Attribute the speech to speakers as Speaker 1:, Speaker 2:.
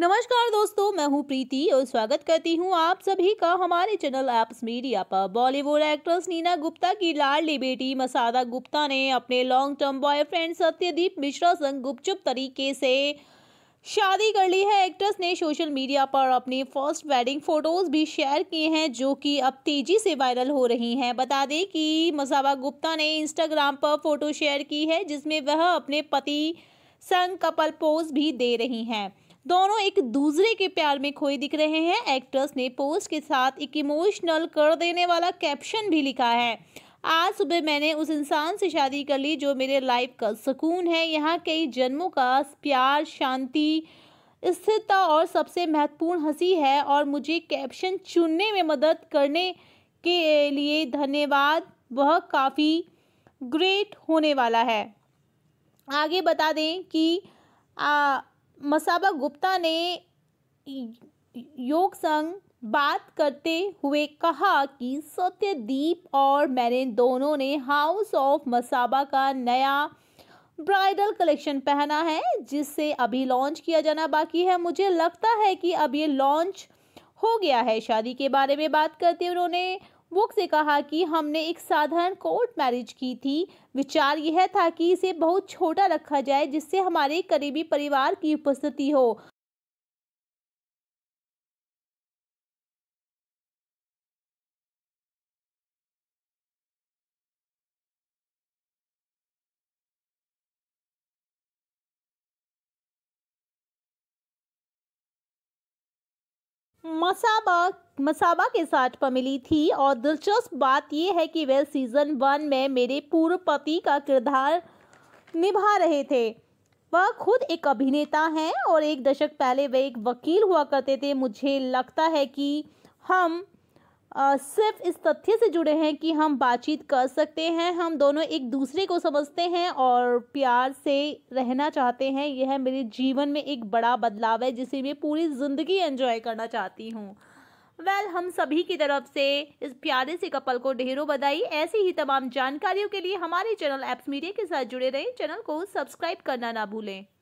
Speaker 1: नमस्कार दोस्तों मैं हूं प्रीति और स्वागत करती हूं आप सभी का हमारे चैनल एप्स मीडिया पर बॉलीवुड एक्ट्रेस नीना गुप्ता की लाडली बेटी मसादा गुप्ता ने अपने long term boyfriend Satyadeep Mishra संग गुपचुप तरीके से शादी कर ली है एक्ट्रेस ने सोशल मीडिया पर अपनी फर्स्ट वेडिंग फोटोज भी शेयर किए हैं जो कि अब तेजी से वायरल हो रही हैं बता दें कि मसावा गुप्ता ने इंस्टाग्राम पर फोटो शेयर की है जिसमें वह अपने पति संग कपल पोज भी दे रही हैं दोनों एक दूसरे के प्यार में खोए दिख रहे हैं एक्ट्रेस ने पोस्ट के साथ एक इमोशनल कर देने वाला कैप्शन भी लिखा है आज सुबह मैंने उस इंसान से शादी कर ली जो मेरे लाइफ का सुकून है यहाँ कई जन्मों का प्यार शांति स्थिरता और सबसे महत्वपूर्ण हंसी है और मुझे कैप्शन चुनने में मदद करने के लिए धन्यवाद वह काफ़ी ग्रेट होने वाला है आगे बता दें कि आ, मसाबा गुप्ता ने योग संग बात करते हुए कहा कि सत्यदीप और मैंने दोनों ने हाउस ऑफ मसाबा का नया ब्राइडल कलेक्शन पहना है जिससे अभी लॉन्च किया जाना बाकी है मुझे लगता है कि अब ये लॉन्च हो गया है शादी के बारे में बात करते उन्होंने बुक से कहा कि हमने एक साधारण कोर्ट मैरिज की थी विचार यह था कि इसे बहुत छोटा रखा जाए जिससे हमारे करीबी परिवार की उपस्थिति हो मसाबा मसाबा के साथ मिली थी और दिलचस्प बात यह है कि वह सीज़न वन में मेरे पूर्व पति का किरदार निभा रहे थे वह खुद एक अभिनेता हैं और एक दशक पहले वे एक वकील हुआ करते थे मुझे लगता है कि हम सिर्फ इस तथ्य से जुड़े हैं कि हम बातचीत कर सकते हैं हम दोनों एक दूसरे को समझते हैं और प्यार से रहना चाहते हैं यह मेरे जीवन में एक बड़ा बदलाव है जिसे मैं पूरी ज़िंदगी एंजॉय करना चाहती हूँ वेल well, हम सभी की तरफ से इस प्यारे से कपल को ढेरों बधाई ऐसी ही तमाम जानकारियों के लिए हमारे चैनल एप्स मीडिया के साथ जुड़े रहें चैनल को सब्सक्राइब करना ना भूलें